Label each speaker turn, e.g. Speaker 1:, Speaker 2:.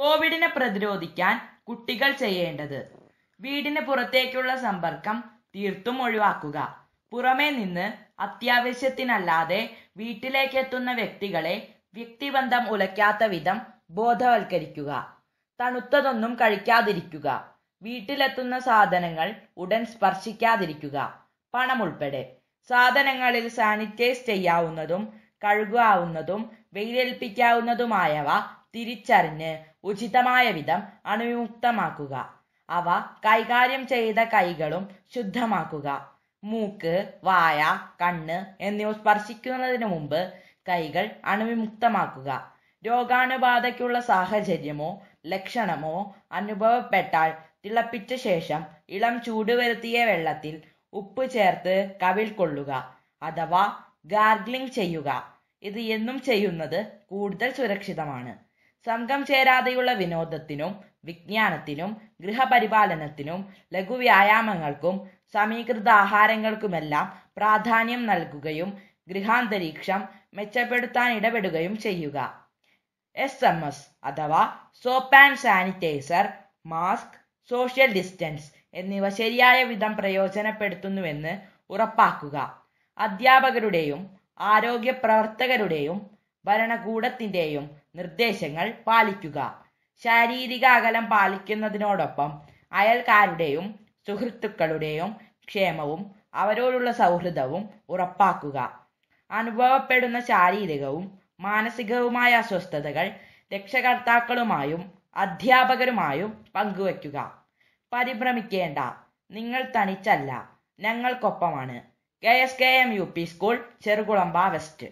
Speaker 1: കോവിഡിനെ പ്രതിരോധിക്കാൻ കുട്ടികൾ ചെയ്യേണ്ടത് വീടിന് പുറത്തേക്കുള്ള സമ്പർക്കം തീർത്തും ഒഴിവാക്കുക പുറമേ നിന്ന് അത്യാവശ്യത്തിനല്ലാതെ വീട്ടിലേക്കെത്തുന്ന വ്യക്തികളെ വ്യക്തിബന്ധം ഉലയ്ക്കാത്ത വിധം ബോധവൽക്കരിക്കുക തണുത്തതൊന്നും കഴിക്കാതിരിക്കുക വീട്ടിലെത്തുന്ന സാധനങ്ങൾ ഉടൻ സ്പർശിക്കാതിരിക്കുക പണം ഉൾപ്പെടെ സാധനങ്ങളിൽ സാനിറ്റൈസ് ചെയ്യാവുന്നതും കഴുകാവുന്നതും വെയിലേൽപ്പിക്കാവുന്നതുമായവ തിരിച്ചറിഞ്ഞ് ഉചിതമായ വിധം അണുവിമുക്തമാക്കുക അവ കൈകാര്യം ചെയ്ത കൈകളും ശുദ്ധമാക്കുക മൂക്ക് വായ കണ്ണ് എന്നിവ സ്പർശിക്കുന്നതിന് മുമ്പ് കൈകൾ അണുവിമുക്തമാക്കുക രോഗാണുബാധയ്ക്കുള്ള സാഹചര്യമോ ലക്ഷണമോ അനുഭവപ്പെട്ടാൽ തിളപ്പിച്ച ശേഷം ഇളം ചൂടുവരുത്തിയ വെള്ളത്തിൽ ഉപ്പ് ചേർത്ത് കവിൽ കൊള്ളുക അഥവാ ഗാർഗ്ലിംഗ് ചെയ്യുക ഇത് എന്നും ചെയ്യുന്നത് കൂടുതൽ സുരക്ഷിതമാണ് സംഘം ചേരാതെയുള്ള വിനോദത്തിനും വിജ്ഞാനത്തിനും ഗൃഹപരിപാലനത്തിനും ലഘുവ്യായാമങ്ങൾക്കും സമീകൃത ആഹാരങ്ങൾക്കുമെല്ലാം പ്രാധാന്യം നൽകുകയും ഗൃഹാന്തരീക്ഷം മെച്ചപ്പെടുത്താൻ ഇടപെടുകയും ചെയ്യുക എസ് എം എസ് അഥവാ soap and sanitizer mask social distance എന്നിവ ശരിയായ വിധം പ്രയോജനപ്പെടുത്തുന്നുവെന്ന് ഉറപ്പാക്കുക അധ്യാപകരുടെയും ആരോഗ്യ പ്രവർത്തകരുടെയും ഭരണകൂടത്തിന്റെയും നിർദ്ദേശങ്ങൾ പാലിക്കുക ശാരീരിക അകലം പാലിക്കുന്നതിനോടൊപ്പം അയൽക്കാരുടെയും സുഹൃത്തുക്കളുടെയും ക്ഷേമവും അവരോടുള്ള സൗഹൃദവും ഉറപ്പാക്കുക അനുഭവപ്പെടുന്ന ശാരീരികവും മാനസികവുമായ അസ്വസ്ഥതകൾ രക്ഷകർത്താക്കളുമായും അധ്യാപകരുമായും പങ്കുവയ്ക്കുക പരിഭ്രമിക്കേണ്ട നിങ്ങൾ തനിച്ചല്ല ഞങ്ങൾക്കൊപ്പമാണ് K S K M U P school Cherukulamba west